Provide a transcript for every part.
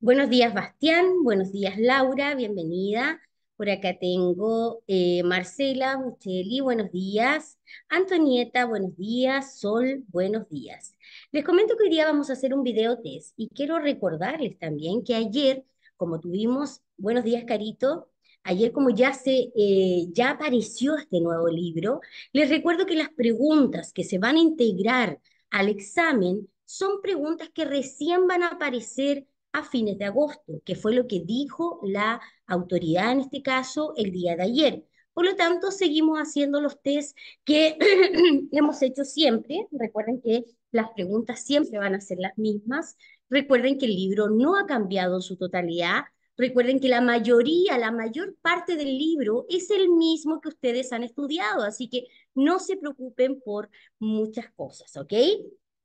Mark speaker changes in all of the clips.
Speaker 1: Buenos días, Bastián. Buenos días, Laura. Bienvenida. Por acá tengo eh, Marcela, Bucheli, buenos días. Antonieta, buenos días. Sol, buenos días. Les comento que hoy día vamos a hacer un video y quiero recordarles también que ayer, como tuvimos, buenos días, Carito, ayer como ya se eh, ya apareció este nuevo libro, les recuerdo que las preguntas que se van a integrar al examen son preguntas que recién van a aparecer a fines de agosto, que fue lo que dijo la autoridad en este caso el día de ayer. Por lo tanto, seguimos haciendo los test que hemos hecho siempre. Recuerden que las preguntas siempre van a ser las mismas. Recuerden que el libro no ha cambiado en su totalidad. Recuerden que la mayoría, la mayor parte del libro es el mismo que ustedes han estudiado, así que no se preocupen por muchas cosas, ¿ok?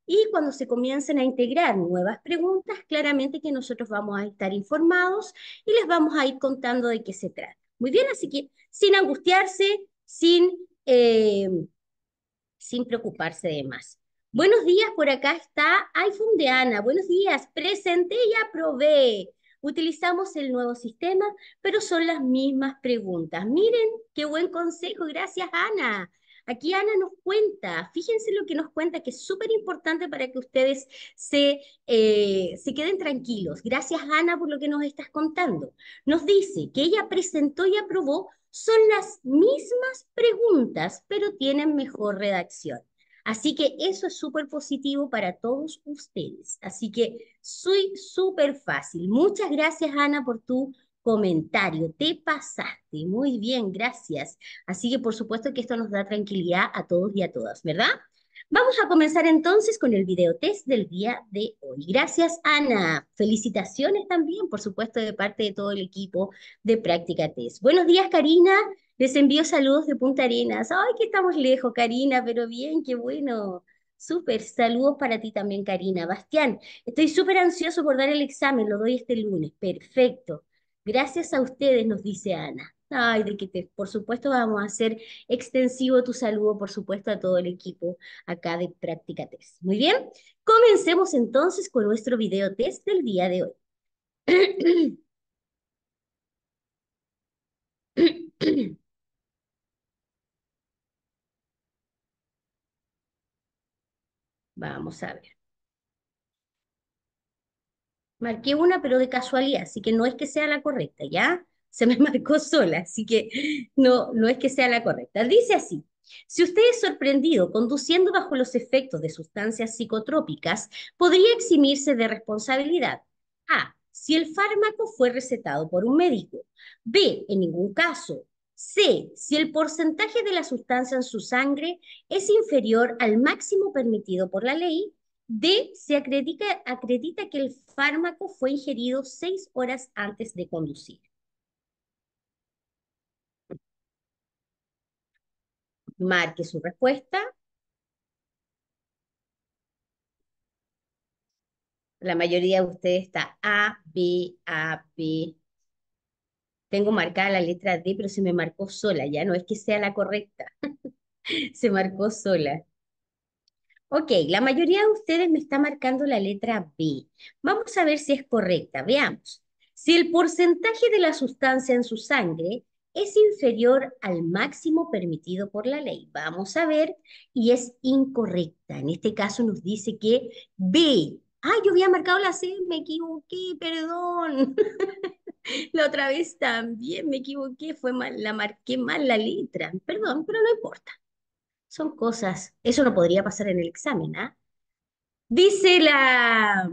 Speaker 1: Y cuando se comiencen a integrar nuevas preguntas, claramente que nosotros vamos a estar informados y les vamos a ir contando de qué se trata. Muy bien, así que sin angustiarse, sin, eh, sin preocuparse de más. Buenos días, por acá está iPhone de Ana. Buenos días, presenté y aprobé. Utilizamos el nuevo sistema, pero son las mismas preguntas. Miren, qué buen consejo, gracias Ana. Aquí Ana nos cuenta, fíjense lo que nos cuenta, que es súper importante para que ustedes eh, se, queden tranquilos. Gracias Ana por lo que nos estás contando. Nos dice que ella presentó y aprobó son las mismas preguntas, pero tienen mejor redacción. Así que eso es súper positivo para todos ustedes. Así que soy súper fácil. Muchas gracias, Ana, por tu comentario. Te pasaste. Muy bien, gracias. Así que por supuesto que esto nos da tranquilidad a todos y a todas, ¿verdad? Vamos a comenzar entonces con el videotest del día de hoy. Gracias, Ana. Felicitaciones también, por supuesto, de parte de todo el equipo de Práctica Test. Buenos días, Karina. Les envío saludos de Punta Arenas. Ay, que estamos lejos, Karina, pero bien, qué bueno. Súper, saludos para ti también, Karina. Bastián, estoy súper ansioso por dar el examen, lo doy este lunes. Perfecto. Gracias a ustedes, nos dice Ana. Ay, de que te, por supuesto vamos a hacer extensivo tu saludo, por supuesto, a todo el equipo acá de Práctica Test. Muy bien, comencemos entonces con nuestro video test del día de hoy. Vamos a ver marqué una, pero de casualidad, así que no es que sea la correcta, ¿ya? Se me marcó sola, así que no, no es que sea la correcta. Dice así, si usted es sorprendido conduciendo bajo los efectos de sustancias psicotrópicas, podría eximirse de responsabilidad. A. Si el fármaco fue recetado por un médico. B. En ningún caso. C. Si el porcentaje de la sustancia en su sangre es inferior al máximo permitido por la ley. D. Se acredita, que el fármaco fue ingerido seis horas antes de conducir. Marque su respuesta. La mayoría de ustedes está A, B, A, B. Tengo marcada la letra D, pero se me marcó sola, ya no es que sea la correcta. se marcó sola. Ok, la mayoría de ustedes me está marcando la letra B. Vamos a ver si es correcta. Veamos. Si el porcentaje de la sustancia en su sangre es inferior al máximo permitido por la ley. Vamos a ver, y es incorrecta. En este caso nos dice que B. Ah, yo había marcado la C, me equivoqué, perdón. la otra vez también me equivoqué, fue mal, la marqué mal la letra. Perdón, pero no importa. Son cosas, eso no podría pasar en el examen, ¿ah? Dice la,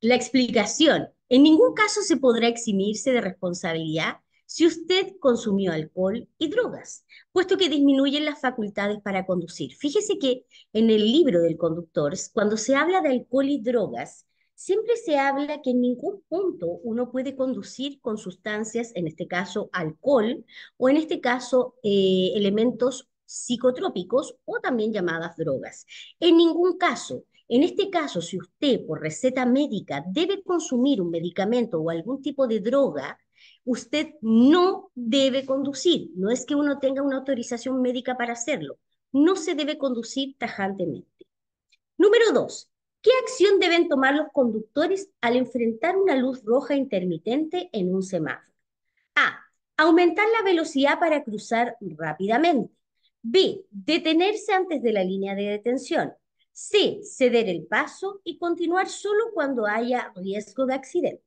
Speaker 1: la explicación, en ningún caso se podrá eximirse de responsabilidad si usted consumió alcohol y drogas, puesto que disminuyen las facultades para conducir. Fíjese que en el libro del conductor, cuando se habla de alcohol y drogas, siempre se habla que en ningún punto uno puede conducir con sustancias, en este caso alcohol, o en este caso eh, elementos psicotrópicos o también llamadas drogas. En ningún caso, en este caso, si usted por receta médica debe consumir un medicamento o algún tipo de droga, usted no debe conducir. No es que uno tenga una autorización médica para hacerlo. No se debe conducir tajantemente. Número dos, ¿qué acción deben tomar los conductores al enfrentar una luz roja intermitente en un semáforo? A. Aumentar la velocidad para cruzar rápidamente. B. Detenerse antes de la línea de detención. C. Ceder el paso y continuar solo cuando haya riesgo de accidente.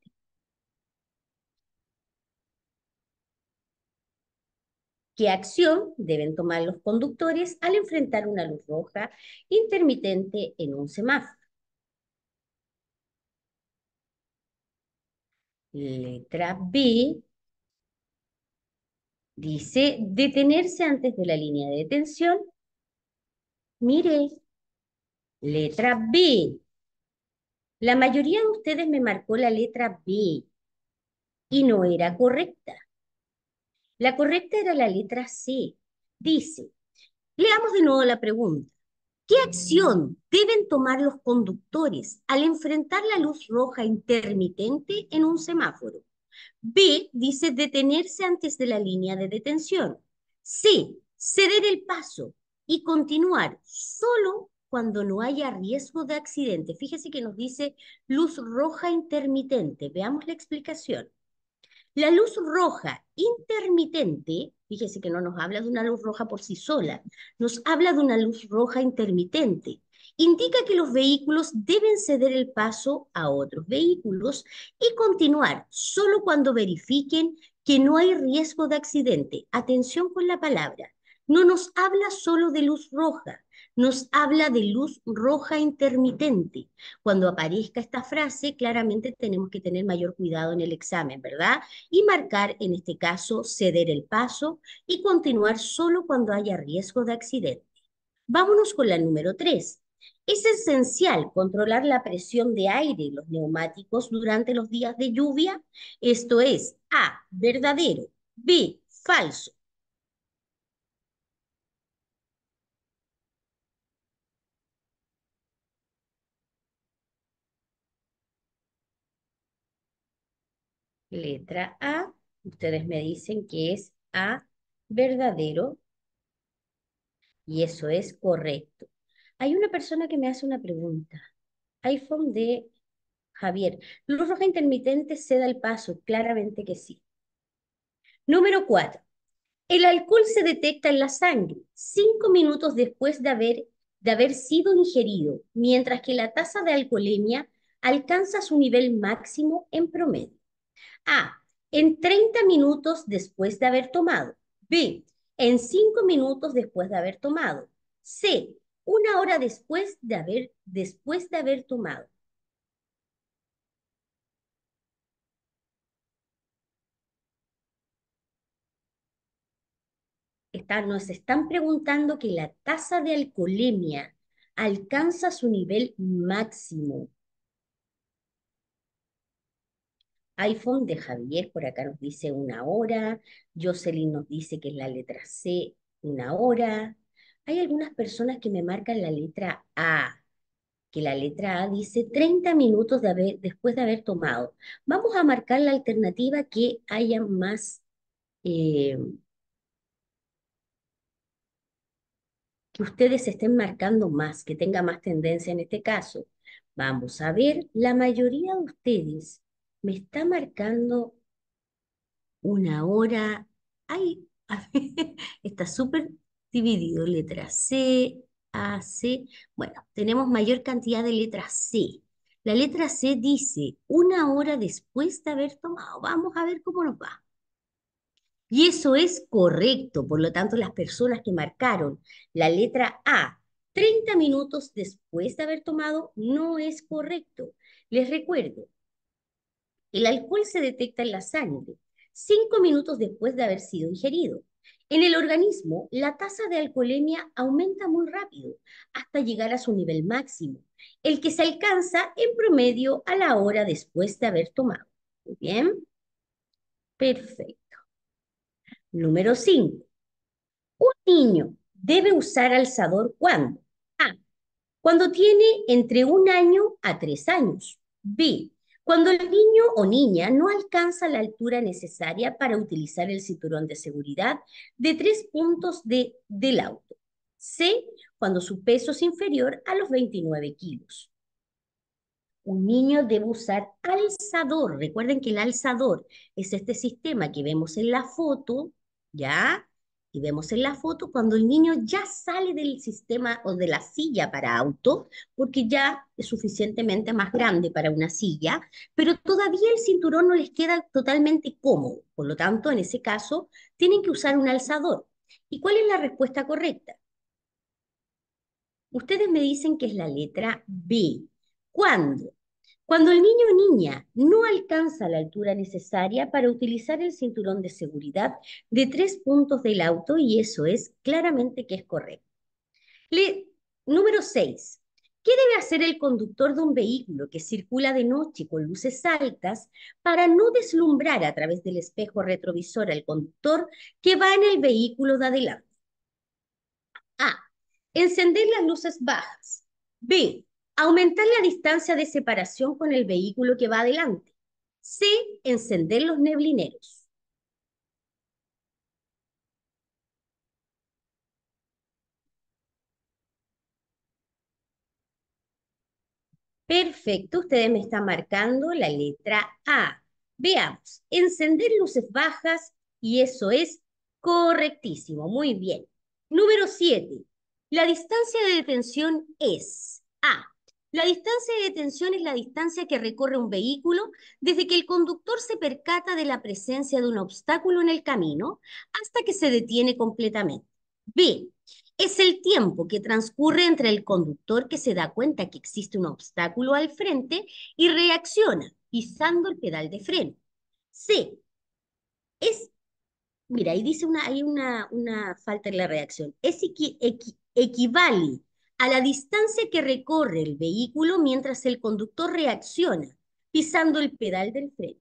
Speaker 1: ¿Qué acción deben tomar los conductores al enfrentar una luz roja intermitente en un semáforo? Letra B. Dice, detenerse antes de la línea de detención. Mire, letra B. La mayoría de ustedes me marcó la letra B y no era correcta. La correcta era la letra C. Dice, leamos de nuevo la pregunta. ¿Qué acción deben tomar los conductores al enfrentar la luz roja intermitente en un semáforo? B dice detenerse antes de la línea de detención. C, ceder el paso y continuar solo cuando no haya riesgo de accidente. Fíjese que nos dice luz roja intermitente. Veamos la explicación. La luz roja intermitente, fíjese que no nos habla de una luz roja por sí sola, nos habla de una luz roja intermitente indica que los vehículos deben ceder el paso a otros vehículos y continuar solo cuando verifiquen que no hay riesgo de accidente. Atención con la palabra. No nos habla solo de luz roja, nos habla de luz roja intermitente. Cuando aparezca esta frase, claramente tenemos que tener mayor cuidado en el examen, ¿verdad? Y marcar, en este caso, ceder el paso y continuar solo cuando haya riesgo de accidente. Vámonos con la número 3. Es esencial controlar la presión de aire en los neumáticos durante los días de lluvia, esto es A, verdadero, B, falso. Letra A, ustedes me dicen que es A, verdadero, y eso es correcto. Hay una persona que me hace una pregunta. iPhone de Javier. ¿Luz roja intermitente se da el paso? Claramente que sí. Número 4. El alcohol se detecta en la sangre cinco minutos después de haber, de haber sido ingerido, mientras que la tasa de alcoholemia alcanza su nivel máximo en promedio. A. En 30 minutos después de haber tomado. B. En 5 minutos después de haber tomado. C una hora después de haber, después de haber tomado. nos están preguntando que la tasa de alcoholemia alcanza su nivel máximo. iPhone de Javier, por acá nos dice una hora. Jocelyn nos dice que es la letra C, una hora. Hay algunas personas que me marcan la letra A, que la letra A dice 30 minutos después de haber tomado. Vamos a marcar la alternativa que haya más, eh, que ustedes estén marcando más, que tenga más tendencia en este caso. Vamos a ver, la mayoría de ustedes me está marcando una hora. Ay, está súper dividido letra C, A, C. Bueno, tenemos mayor cantidad de letra C. La letra C dice una hora después de haber tomado. Vamos a ver cómo nos va. Y eso es correcto. Por lo tanto, las personas que marcaron la letra A 30 minutos después de haber tomado no es correcto. Les recuerdo, el alcohol se detecta en la sangre 5 minutos después de haber sido ingerido. En el organismo, la tasa de alcoholemia aumenta muy rápido hasta llegar a su nivel máximo, el que se alcanza en promedio a la hora después de haber tomado. Muy bien. Perfecto. Número 5. Un niño debe usar alzador cuando A. Cuando tiene entre un año a tres años. B. Cuando el niño o niña no alcanza la altura necesaria para utilizar el cinturón de seguridad de tres puntos del auto. C. Cuando su peso es inferior a los 29 kilos. Un niño debe usar alzador. Recuerden que el alzador es este sistema que vemos en la foto, ¿ya? vemos en la foto cuando el niño ya sale del sistema o de la silla para auto, porque ya es suficientemente más grande para una silla, pero todavía el cinturón no les queda totalmente cómodo. Por lo tanto, en ese caso, tienen que usar un alzador. ¿Y cuál es la respuesta correcta? Ustedes me dicen que es la letra B. Cuando cuando el niño o niña no alcanza la altura necesaria para utilizar el cinturón de seguridad de tres puntos del auto, y eso es claramente que es correcto. número 6. ¿Qué debe hacer el conductor de un vehículo que circula de noche con luces altas para no deslumbrar a través del espejo retrovisor al conductor que va en el vehículo de adelante? A. Encender las luces bajas. B. Aumentar la distancia de separación con el vehículo que va adelante. C. Encender los neblineros. Perfecto, ustedes me están marcando la letra A. Veamos, encender luces bajas y eso es correctísimo, muy bien. Número 7. La distancia de detención es A. La distancia de detención es la distancia que recorre un vehículo desde que el conductor se percata de la presencia de un obstáculo en el camino hasta que se detiene completamente. B. Es el tiempo que transcurre entre el conductor que se da cuenta que existe un obstáculo al frente y reacciona pisando el pedal de freno. C. Es, mira, ahí dice una, hay una, una falta en la reacción. Es equivale a la distancia que recorre el vehículo mientras el conductor reacciona, pisando el pedal del freno.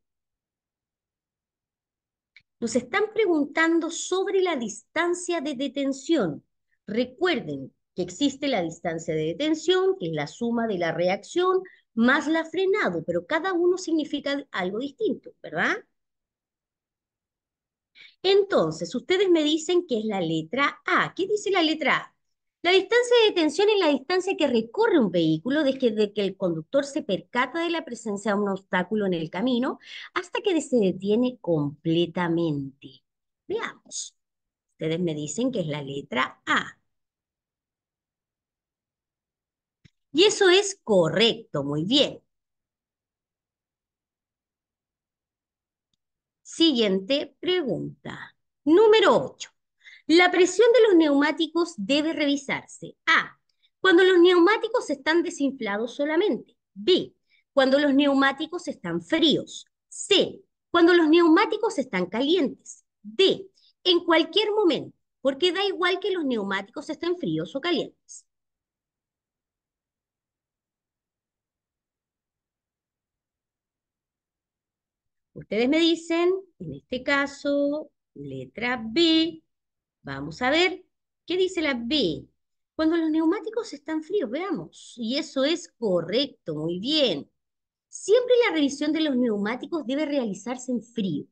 Speaker 1: Nos están preguntando sobre la distancia de detención. Recuerden que existe la distancia de detención, que es la suma de la reacción más la frenado, pero cada uno significa algo distinto, ¿verdad? Entonces, ustedes me dicen que es la letra A. ¿Qué dice la letra A? La distancia de detención es la distancia que recorre un vehículo desde que el conductor se percata de la presencia de un obstáculo en el camino hasta que se detiene completamente. Veamos. Ustedes me dicen que es la letra A. Y eso es correcto, muy bien. Siguiente pregunta. Número 8. La presión de los neumáticos debe revisarse. A. Cuando los neumáticos están desinflados solamente. B. Cuando los neumáticos están fríos. C. Cuando los neumáticos están calientes. D. En cualquier momento, porque da igual que los neumáticos estén fríos o calientes. Ustedes me dicen, en este caso, letra B, Vamos a ver, ¿qué dice la B? Cuando los neumáticos están fríos, veamos. Y eso es correcto, muy bien. Siempre la revisión de los neumáticos debe realizarse en frío.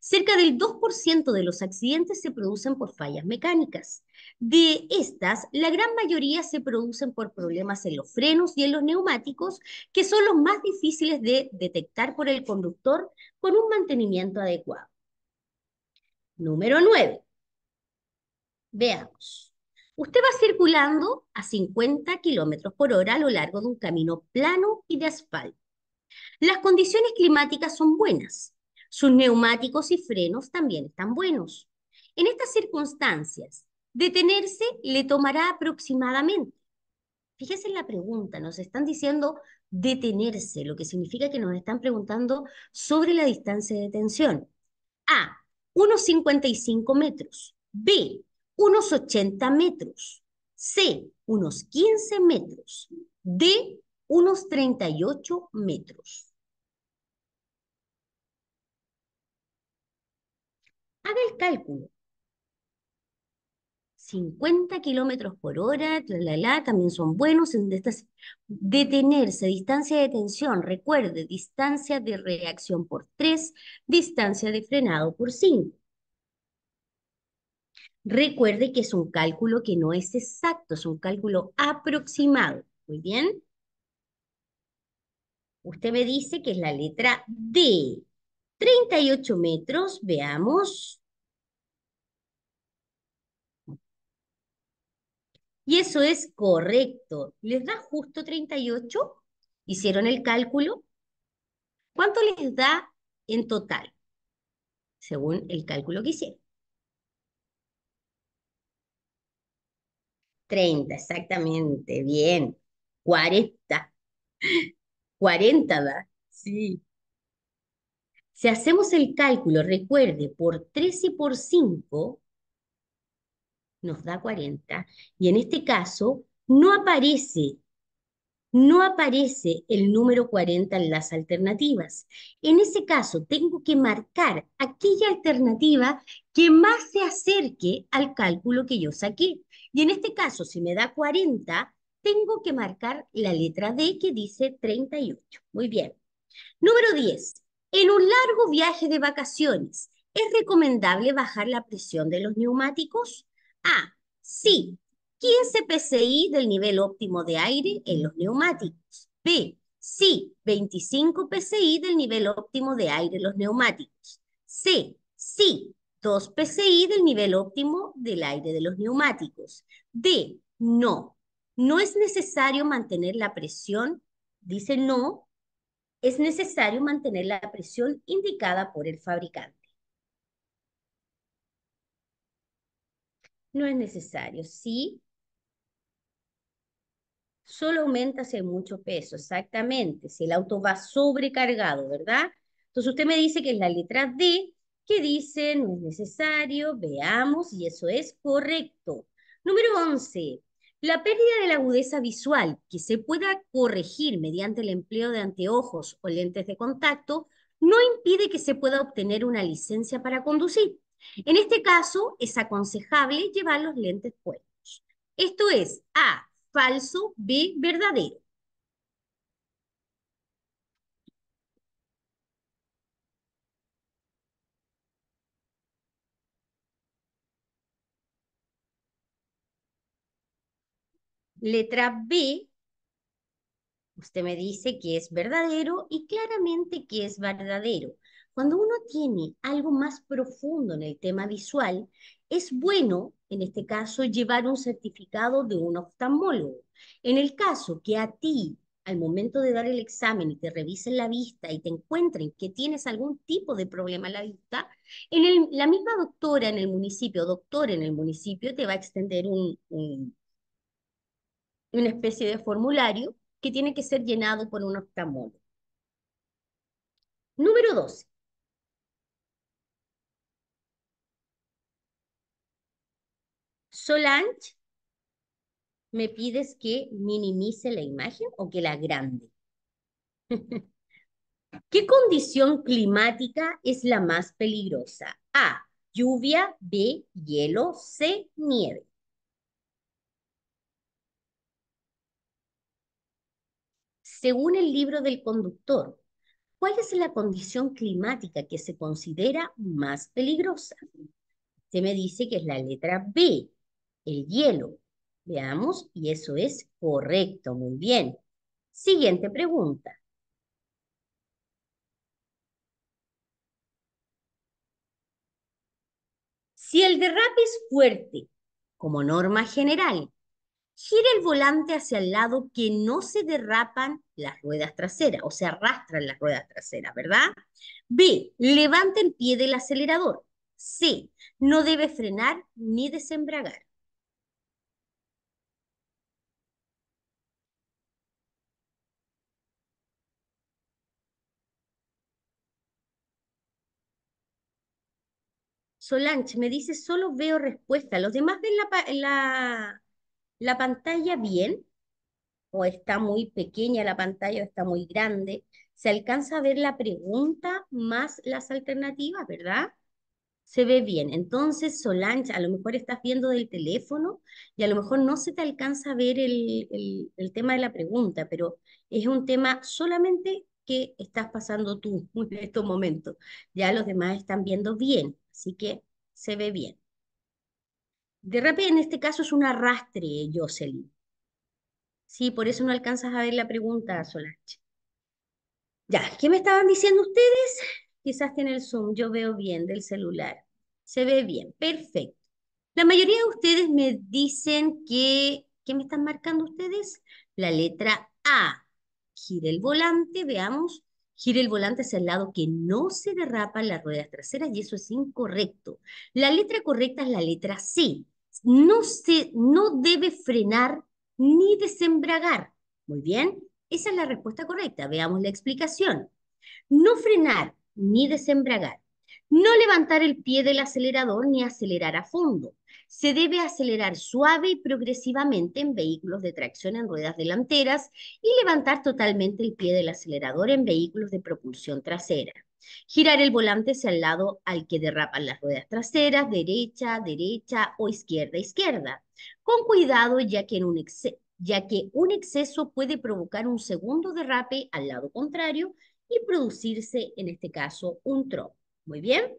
Speaker 1: Cerca del 2% de los accidentes se producen por fallas mecánicas. De estas, la gran mayoría se producen por problemas en los frenos y en los neumáticos, que son los más difíciles de detectar por el conductor con un mantenimiento adecuado. Número 9. Veamos. Usted va circulando a 50 kilómetros por hora a lo largo de un camino plano y de asfalto. Las condiciones climáticas son buenas. Sus neumáticos y frenos también están buenos. En estas circunstancias, detenerse le tomará aproximadamente. Fíjese en la pregunta, nos están diciendo detenerse, lo que significa que nos están preguntando sobre la distancia de detención. A, unos 55 metros. B, unos 80 metros, C, unos 15 metros, D, unos 38 metros. Haga el cálculo. 50 kilómetros por hora, la, la, la, también son buenos. detenerse, distancia de tensión, recuerde, distancia de reacción por 3, distancia de frenado por 5. Recuerde que es un cálculo que no es exacto, es un cálculo aproximado. Muy bien. Usted me dice que es la letra D. 38 metros, veamos. Y eso es correcto. ¿Les da justo 38? ¿Hicieron el cálculo? ¿Cuánto les da en total? Según el cálculo que hicieron. 30, exactamente, bien. 40. 40 da, sí. Si hacemos el cálculo, recuerde, por 3 y por 5 nos da 40. Y en este caso no aparece no aparece el número 40 en las alternativas. En ese caso, tengo que marcar aquella alternativa que más se acerque al cálculo que yo saqué. Y en este caso, si me da 40, tengo que marcar la letra D que dice 38. Muy bien. Número 10. En un largo viaje de vacaciones, ¿es recomendable bajar la presión de los neumáticos? A. Sí, 15 PSI PCI del nivel óptimo de aire en los neumáticos? B. Sí, 25 PCI del nivel óptimo de aire en los neumáticos. C. Sí, 2 PCI del nivel óptimo del aire de los neumáticos. D. No. No es necesario mantener la presión, dice no, es necesario mantener la presión indicada por el fabricante. No es necesario, sí, solo aumenta si hay mucho peso, exactamente, si el auto va sobrecargado, ¿verdad? Entonces usted me dice que es la letra D, que dice no es necesario, veamos, y eso es correcto. Número 11. La pérdida de la agudeza visual, que se pueda corregir mediante el empleo de anteojos o lentes de contacto, no impide que se pueda obtener una licencia para conducir. En este caso, es aconsejable llevar los lentes puestos. Esto es, A, falso, B, verdadero. Letra B, usted me dice que es verdadero y claramente que es verdadero. Cuando uno tiene algo más profundo en el tema visual, es bueno, en este caso, llevar un certificado de un oftalmólogo. En el caso que a ti, al momento de dar el examen y te revisen la vista y te encuentren que tienes algún tipo de problema en la vista, en la misma doctora en el municipio, doctor en el municipio, te va a extender un, una especie de formulario que tiene que ser llenado por un oftalmólogo. Número 12. Solange, me pides que minimice la imagen o que la grande? ¿Qué condición climática es la más peligrosa? A, lluvia, B, hielo, C, nieve. Según el libro del conductor, ¿cuál es la condición climática que se considera más peligrosa? Se me dice que es la letra B, el hielo. Veamos, y eso es correcto, muy bien. Siguiente pregunta. Si el derrape es fuerte, como norma general, gira el volante hacia el lado que no se derrapan las ruedas traseras, o se arrastran las ruedas traseras, ¿verdad? B, levanta el pie del acelerador. C, no debe frenar ni desembragar. Solange me dice, solo veo respuesta. ¿Los demás ven la, pantalla bien? ¿O está muy pequeña la pantalla o está muy grande? Se alcanza a ver la pregunta más las alternativas, ¿verdad? se ve bien. Entonces, Solange, a lo mejor estás viendo del teléfono y a lo mejor no se te alcanza a ver el, tema de la pregunta, pero es un tema solamente que estás pasando tú en estos momentos. Ya los demás están viendo bien. Así que se ve bien. De repente, en este caso es un arrastre, Jocelyn. Sí, por eso no alcanzas a ver la pregunta, Solange. Ya, ¿qué me estaban diciendo ustedes? Quizás tiene el Zoom, yo veo bien del celular. Se ve bien, perfecto. La mayoría de ustedes me dicen que, ¿qué me están marcando ustedes? La letra A. Gire el volante, veamos. Gire el volante hacia el lado que no se derrapan las ruedas traseras y eso es incorrecto. La letra correcta es la letra C. No, se, no debe frenar ni desembragar. Muy bien, esa es la respuesta correcta. Veamos la explicación. No frenar ni desembragar no levantar el pie del acelerador ni acelerar a fondo. Se debe acelerar suave y progresivamente en vehículos de tracción en ruedas delanteras y levantar totalmente el pie del acelerador en vehículos de propulsión trasera. Girar el volante hacia el lado al que derrapan las ruedas traseras, derecha, derecha o izquierda, izquierda. Con cuidado ya que un exceso puede provocar un segundo derrape al lado contrario y producirse, en este caso, un trope. Muy bien.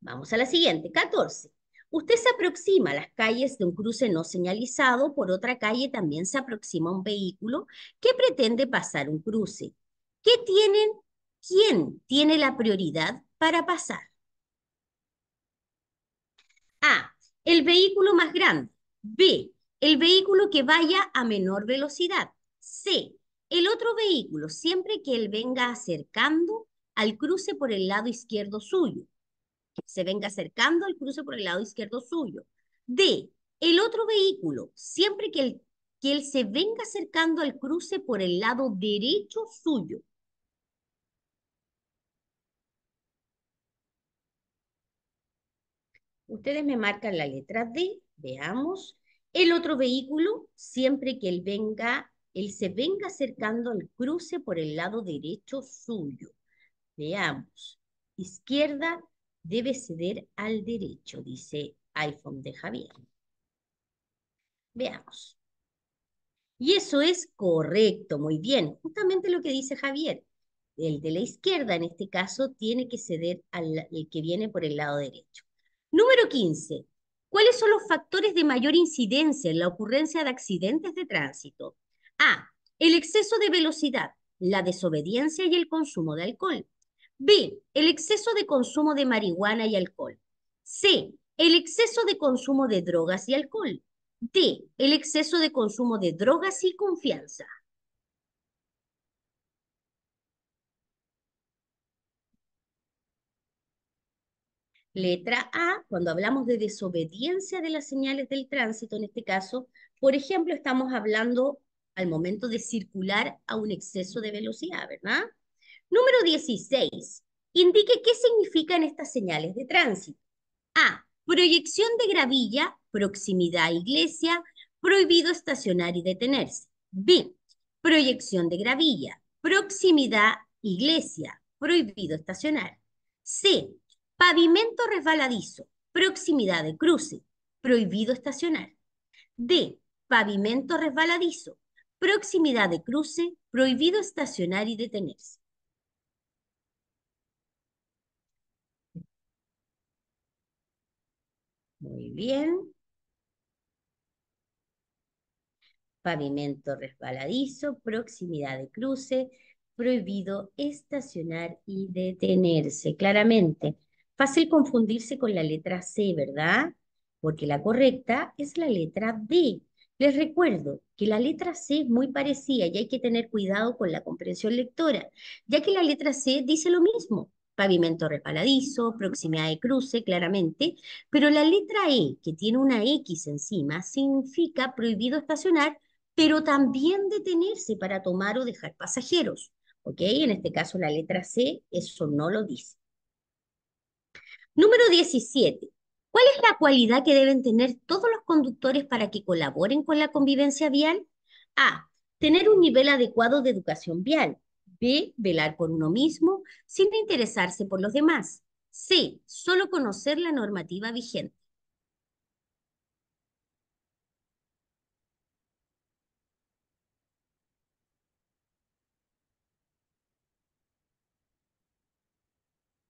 Speaker 1: Vamos a la siguiente, 14. Usted se aproxima a las calles de un cruce no señalizado, por otra calle también se aproxima un vehículo que pretende pasar un cruce. ¿Qué tienen? ¿Quién tiene la prioridad para pasar? A. El vehículo más grande. B. El vehículo que vaya a menor velocidad. C. El otro vehículo, siempre que él venga acercando al cruce por el lado izquierdo suyo. Se venga acercando al cruce por el lado izquierdo suyo. D. El otro vehículo, siempre que, el, que él se venga acercando al cruce por el lado derecho suyo. Ustedes me marcan la letra D, veamos. El otro vehículo, siempre que él venga, él se venga acercando al cruce por el lado derecho suyo. Veamos, Izquierda debe ceder al derecho, dice iPhone de Javier. Veamos. Y eso es correcto, muy bien. Justamente lo que dice Javier. El de la izquierda, en este caso, tiene que ceder al que viene por el lado derecho. Número 15. ¿Cuáles son los factores de mayor incidencia en la ocurrencia de accidentes de tránsito? A. El exceso de velocidad, la desobediencia y el consumo de alcohol. B. El exceso de consumo de marihuana y alcohol. C. El exceso de consumo de drogas y alcohol. D. El exceso de consumo de drogas y confianza. Letra A, cuando hablamos de desobediencia de las señales del tránsito, en este caso, por ejemplo, estamos hablando al momento de circular a un exceso de velocidad, ¿verdad? Número 16. Indique qué significan estas señales de tránsito. A. Proyección de gravilla, proximidad a iglesia, prohibido estacionar y detenerse. B. Proyección de gravilla, proximidad iglesia, prohibido estacionar. C. Pavimento resbaladizo, proximidad de cruce, prohibido estacionar. D. Pavimento resbaladizo, proximidad de cruce, prohibido estacionar y detenerse. Muy bien. Pavimento resbaladizo, proximidad de cruce, prohibido estacionar y detenerse, claramente. Fácil confundirse con la letra C, ¿verdad? Porque la correcta es la letra D. Les recuerdo que la letra C es muy parecida y hay que tener cuidado con la comprensión lectora, ya que la letra C dice lo mismo, pavimento repaladizo, proximidad de cruce, claramente, pero la letra E, que tiene una X encima, significa prohibido estacionar, pero también detenerse para tomar o dejar pasajeros. En este caso la letra C, eso no lo dice. Número 17. ¿Cuál es la cualidad que deben tener todos los conductores para que colaboren con la convivencia vial? A. Tener un nivel adecuado de educación vial. B. Velar por uno mismo sin interesarse por los demás. C. Solo conocer la normativa vigente.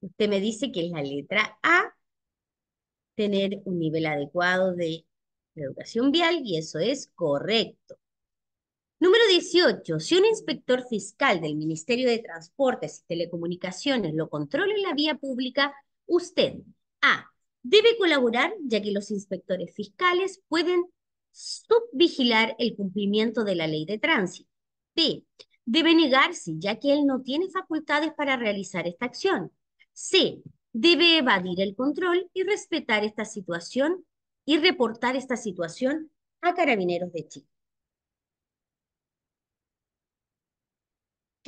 Speaker 1: Usted me dice que es la letra A, tener un nivel adecuado de educación vial y eso es correcto. Número 18. Si un inspector fiscal del Ministerio de Transportes y Telecomunicaciones lo controla en la vía pública, usted A. Debe colaborar ya que los inspectores fiscales pueden subvigilar el cumplimiento de la ley de tránsito. B. Debe negarse ya que él no tiene facultades para realizar esta acción. C. Debe evadir el control y respetar esta situación y reportar esta situación a Carabineros de Chile.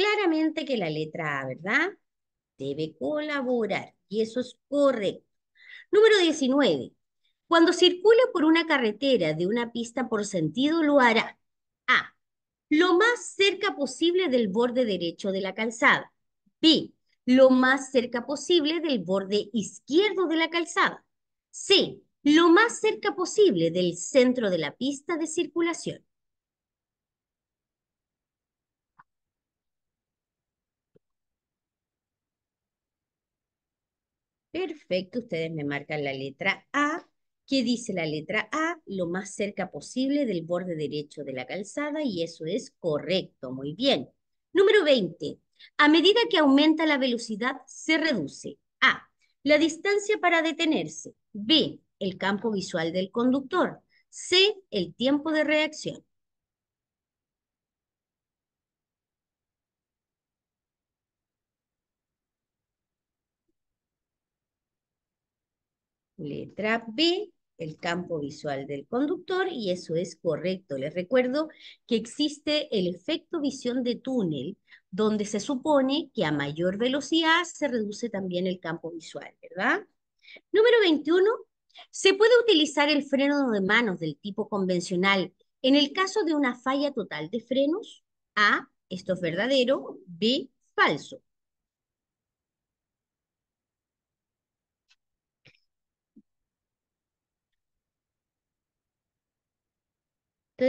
Speaker 1: claramente que la letra A, ¿verdad? Debe colaborar y eso es correcto. Número 19. Cuando circule por una carretera de una pista por sentido, lo hará. A. Lo más cerca posible del borde derecho de la calzada. B. Lo más cerca posible del borde izquierdo de la calzada. C. Lo más cerca posible del centro de la pista de circulación. Perfecto, ustedes me marcan la letra A. ¿Qué dice la letra A? Lo más cerca posible del borde derecho de la calzada y eso es correcto, muy bien. Número 20. A medida que aumenta la velocidad, se reduce. A. La distancia para detenerse. B. El campo visual del conductor. C. El tiempo de reacción. Letra B, el campo visual del conductor, y eso es correcto. Les recuerdo que existe el efecto visión de túnel, donde se supone que a mayor velocidad se reduce también el campo visual, ¿verdad? Número 21, se puede utilizar el freno de manos del tipo convencional en el caso de una falla total de frenos. A, esto es verdadero, B, falso.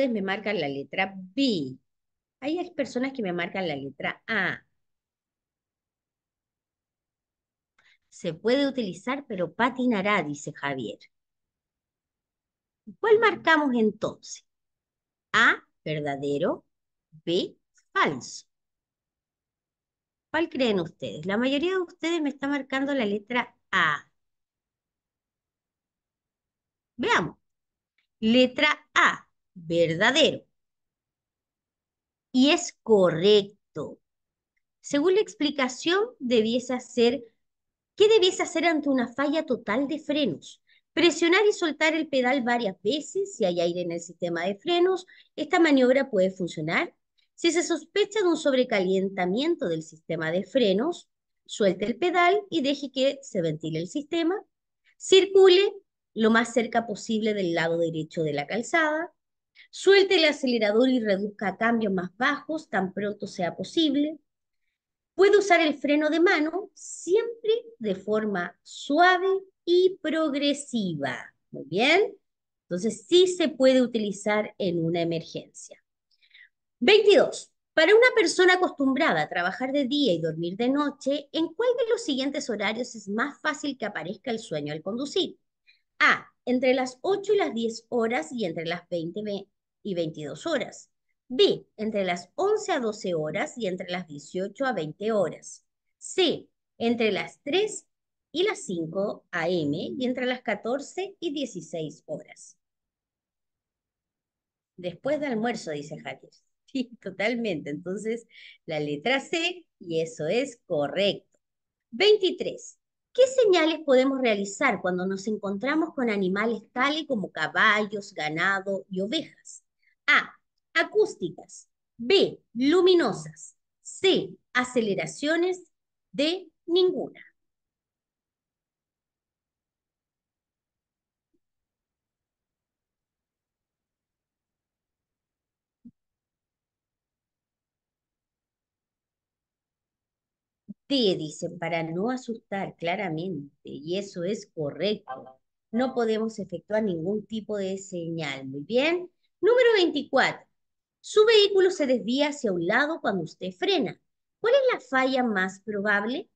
Speaker 1: me marcan la letra B. hay personas que me marcan la letra A. Se puede utilizar, pero patinará, dice Javier. ¿Cuál marcamos entonces? A, verdadero, B, falso. ¿Cuál creen ustedes? La mayoría de ustedes me está marcando la letra A. Veamos. Letra A verdadero. Y es correcto. Según la explicación, debiese hacer, ¿qué debiese hacer ante una falla total de frenos? Presionar y soltar el pedal varias veces si hay aire en el sistema de frenos. Esta maniobra puede funcionar. Si se sospecha de un sobrecalentamiento del sistema de frenos, suelte el pedal y deje que se ventile el sistema. Circule lo más cerca posible del lado derecho de la calzada. Suelte el acelerador y reduzca a cambios más bajos tan pronto sea posible. Puede usar el freno de mano siempre de forma suave y progresiva. Muy bien. Entonces sí se puede utilizar en una emergencia. 22. Para una persona acostumbrada a trabajar de día y dormir de noche, ¿en cuál de los siguientes horarios es más fácil que aparezca el sueño al conducir? A. Entre las 8 y las 10 horas y entre las 20 y 22 horas. B. Entre las 11 a 12 horas y entre las 18 a 20 horas. C. Entre las 3 y las 5 a.m. y entre las 14 y 16 horas. Después de almuerzo, dice Hackers. Sí, totalmente. Entonces, la letra C y eso es correcto. 23. ¿Qué señales podemos realizar cuando nos encontramos con animales tales como caballos, ganado y ovejas? A. Acústicas. B. Luminosas. C. Aceleraciones. D. Ninguna. dicen, para no asustar claramente, y eso es correcto. No podemos efectuar ningún tipo de señal. Muy bien. Número 24. Su vehículo se desvía hacia un lado cuando usted frena. ¿Cuál es la falla más probable?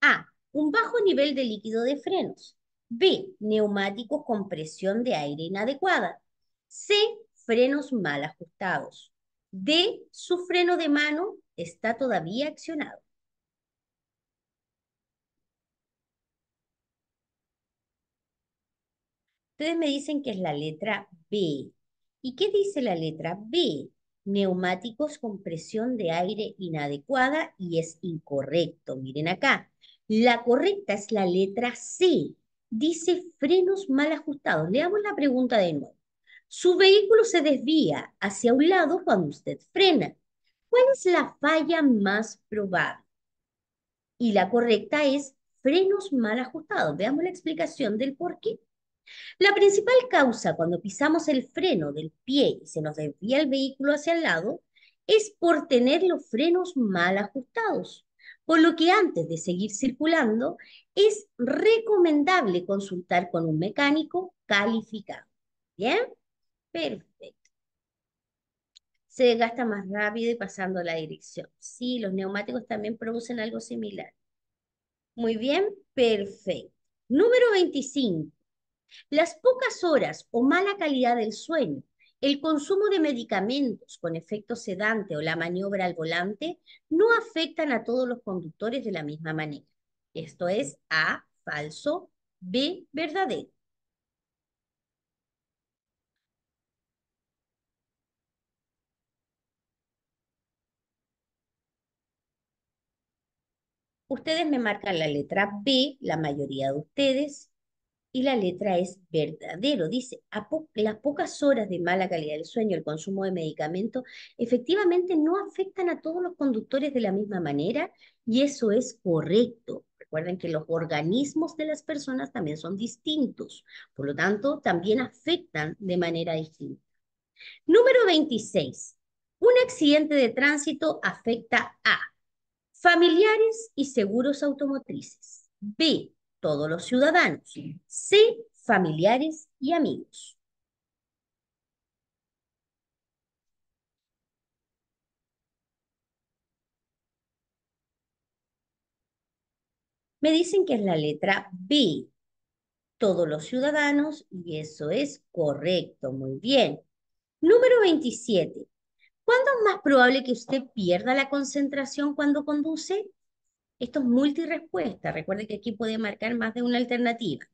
Speaker 1: A. Un bajo nivel de líquido de frenos. B. Neumáticos con presión de aire inadecuada. C. Frenos mal ajustados. D. Su freno de mano está todavía accionado. Ustedes me dicen que es la letra B. ¿Y qué dice la letra B? Neumáticos con presión de aire inadecuada y es incorrecto. Miren acá. La correcta es la letra C. Dice frenos mal ajustados. Le Leamos la pregunta de nuevo. Su vehículo se desvía hacia un lado cuando usted frena. ¿Cuál es la falla más probable? Y la correcta es frenos mal ajustados. Veamos la explicación del por qué. La principal causa cuando pisamos el freno del pie y se nos desvía el vehículo hacia el lado es por tener los frenos mal ajustados, por lo que antes de seguir circulando es recomendable consultar con un mecánico calificado. ¿Bien? Perfecto. Se desgasta más rápido y pasando la dirección. Sí, los neumáticos también producen algo similar. Muy bien, perfecto. Número 25 las pocas horas o mala calidad del sueño, el consumo de medicamentos con efecto sedante o la maniobra al volante no afectan a todos los conductores de la misma manera. Esto es A, falso, B, verdadero. Ustedes me marcan la letra B, la mayoría de ustedes y la letra es verdadero. Dice, las pocas horas de mala calidad del sueño, el consumo de medicamentos, efectivamente no afectan a todos los conductores de la misma manera y eso es correcto. Recuerden que los organismos de las personas también son distintos, por lo tanto, también afectan de manera distinta. Número 26. Un accidente de tránsito afecta a familiares y seguros automotrices. B todos los ciudadanos, sí familiares y amigos. Me dicen que es la letra B, todos los ciudadanos, y eso es correcto, muy bien. Número 27. ¿Cuándo es más probable que usted pierda la concentración cuando conduce? Esto es multirespuesta. Recuerde que aquí puede marcar más de una alternativa.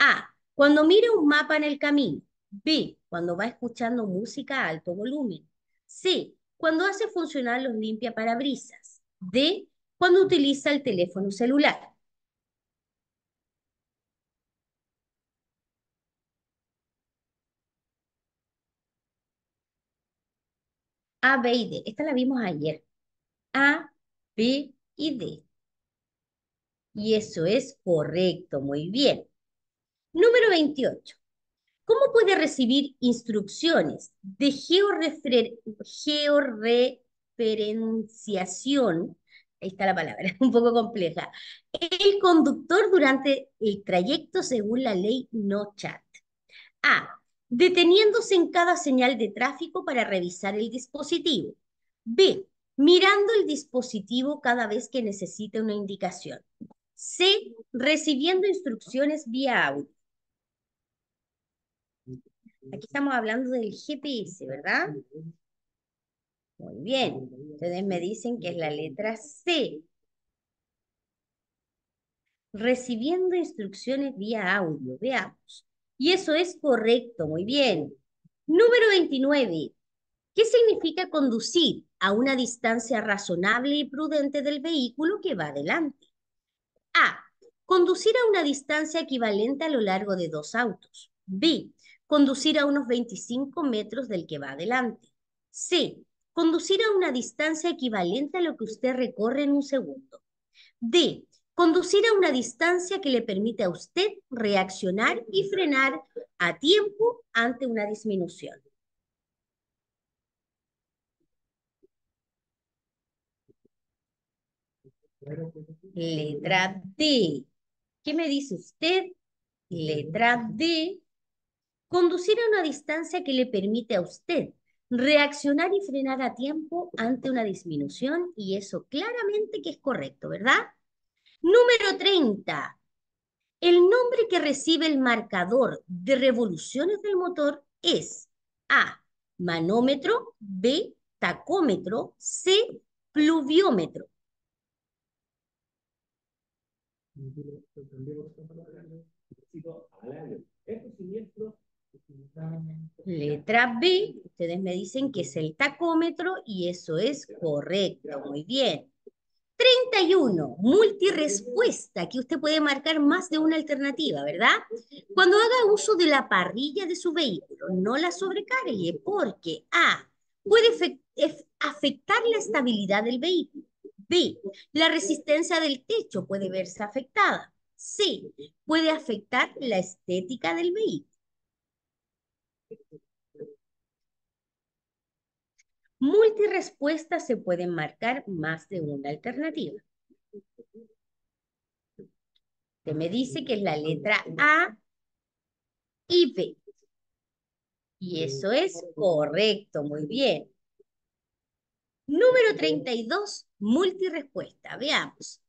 Speaker 1: A. Cuando mire un mapa en el camino. B. Cuando va escuchando música a alto volumen. C. Cuando hace funcionar los limpiaparabrisas. D. Cuando utiliza el teléfono celular. A, B y D. Esta la vimos ayer. A, B y D. Y eso es correcto, muy bien. Número 28. ¿Cómo puede recibir instrucciones de georreferenciación? Ahí está la palabra, un poco compleja. El conductor durante el trayecto según la ley No Chat. A. Deteniéndose en cada señal de tráfico para revisar el dispositivo. B. Mirando el dispositivo cada vez que necesite una indicación. C, recibiendo instrucciones vía audio. Aquí estamos hablando del GPS, ¿verdad? Muy bien. Ustedes me dicen que es la letra C. Recibiendo instrucciones vía audio. Veamos. Y eso es correcto. Muy bien. Número 29. ¿Qué significa conducir a una distancia razonable y prudente del vehículo que va adelante? A. Conducir a una distancia equivalente a lo largo de dos autos. B. Conducir a unos 25 metros del que va adelante. C. Conducir a una distancia equivalente a lo que usted recorre en un segundo. D. Conducir a una distancia que le permite a usted reaccionar y frenar a tiempo ante una disminución. Letra D. ¿Qué me dice usted? Letra D. Conducir a una distancia que le permite a usted reaccionar y frenar a tiempo ante una disminución y eso claramente que es correcto, ¿verdad? Número 30. El nombre que recibe el marcador de revoluciones del motor es A. Manómetro, B. Tacómetro, C. Pluviómetro. Letra B, ustedes me dicen que es el tacómetro y eso es correcto, muy bien. 31, multirespuesta, que usted puede marcar más de una alternativa, ¿verdad? Cuando haga uso de la parrilla de su vehículo, no la sobrecargue porque A, puede eh, afectar la estabilidad del vehículo. B. La resistencia del techo puede verse afectada. C. Puede afectar la estética del vehículo. Multirespuestas se pueden marcar más de una alternativa. Usted me dice que es la letra A y B. Y eso es correcto, muy bien. Número 32, multirespuesta. Veamos.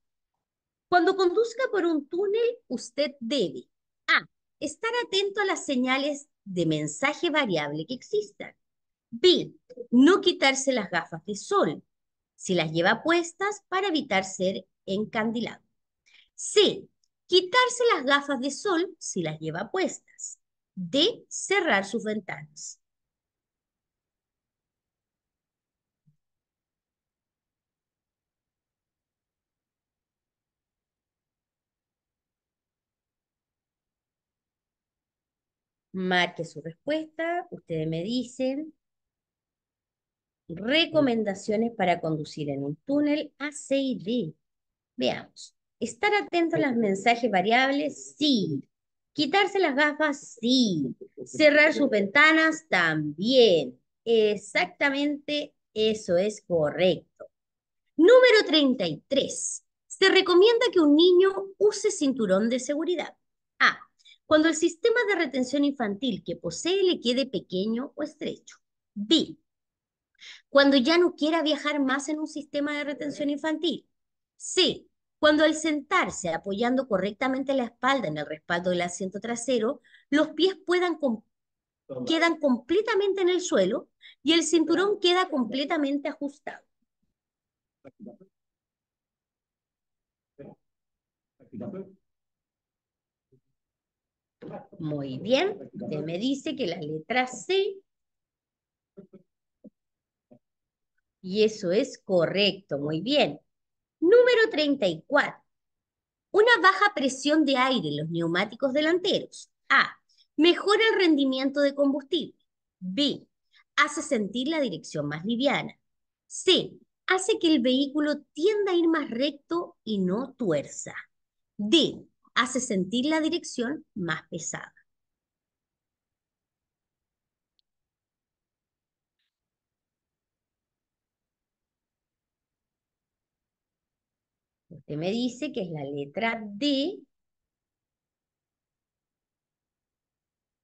Speaker 1: Cuando conduzca por un túnel, usted debe A. Estar atento a las señales de mensaje variable que existan. B. No quitarse las gafas de sol si las lleva puestas para evitar ser encandilado. C. Quitarse las gafas de sol si las lleva puestas. D. Cerrar sus ventanas. marque su respuesta, ustedes me dicen. Recomendaciones para conducir en un túnel a Veamos. Estar atento a los mensajes variables, sí. Quitarse las gafas, sí. Cerrar sus ventanas, también. Exactamente eso es correcto. Número 33. Se recomienda que un niño use cinturón de seguridad cuando el sistema de retención infantil que posee le quede pequeño o estrecho. B. Cuando ya no quiera viajar más en un sistema de retención infantil. C. Cuando al sentarse apoyando correctamente la espalda en el respaldo del asiento trasero, los pies puedan quedan completamente en el suelo y el cinturón queda completamente ajustado. ¿Aquí, muy bien. Usted me dice que la letra C. Y eso es correcto. Muy bien. Número 34. Una baja presión de aire en los neumáticos delanteros. A. Mejora el rendimiento de combustible. B. Hace sentir la dirección más liviana. C. Hace que el vehículo tienda a ir más recto y no tuerza. D hace sentir la dirección más pesada. Usted me dice que es la letra D.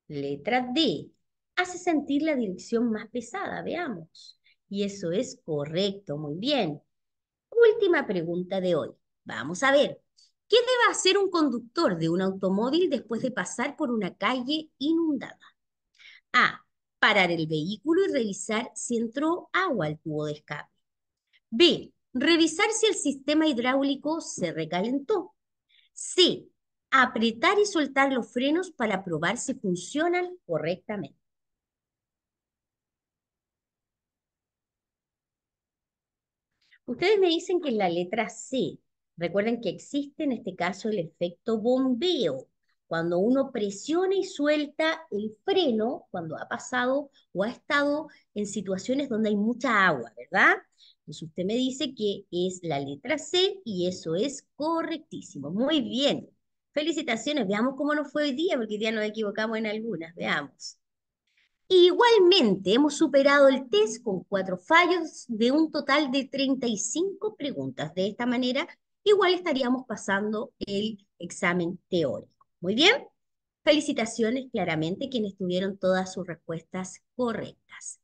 Speaker 1: Letra D. Hace sentir la dirección más pesada, veamos. Y eso es correcto, muy bien. Última pregunta de hoy. Vamos a ver, ¿Qué debe hacer un conductor de un automóvil después de pasar por una calle inundada? A. Parar el vehículo y revisar si entró agua al tubo de escape. B. Revisar si el sistema hidráulico se recalentó. C. Apretar y soltar los frenos para probar si funcionan correctamente. Ustedes me dicen que es la letra C Recuerden que existe en este caso el efecto bombeo. Cuando uno presiona y suelta el freno, cuando ha pasado o ha estado en situaciones donde hay mucha agua, ¿verdad? Entonces usted me dice que es la letra C y eso es correctísimo. Muy bien. Felicitaciones. Veamos cómo nos fue hoy día, porque hoy día nos equivocamos en algunas. Veamos. Igualmente, hemos superado el test con cuatro fallos de un total de 35 preguntas. De esta manera, igual estaríamos pasando el examen teórico. Muy bien. Felicitaciones claramente quienes tuvieron todas sus respuestas correctas.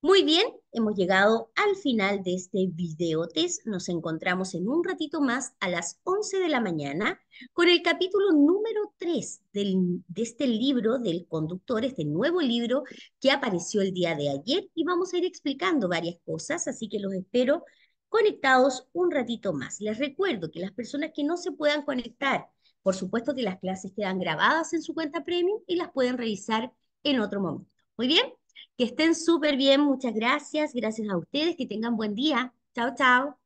Speaker 1: Muy bien, hemos llegado al final de este video Nos encontramos en un ratito más a las 11 de la mañana con el capítulo número 3 del, de este libro del conductor, este nuevo libro que apareció el día de ayer y vamos a ir explicando varias cosas, así que los espero conectados un ratito más. Les recuerdo que las personas que no se puedan conectar, por supuesto que las clases quedan grabadas en su cuenta premium y las pueden revisar en otro momento. Muy bien, que estén súper bien, muchas gracias, gracias a ustedes, que tengan buen día. Chao, chao.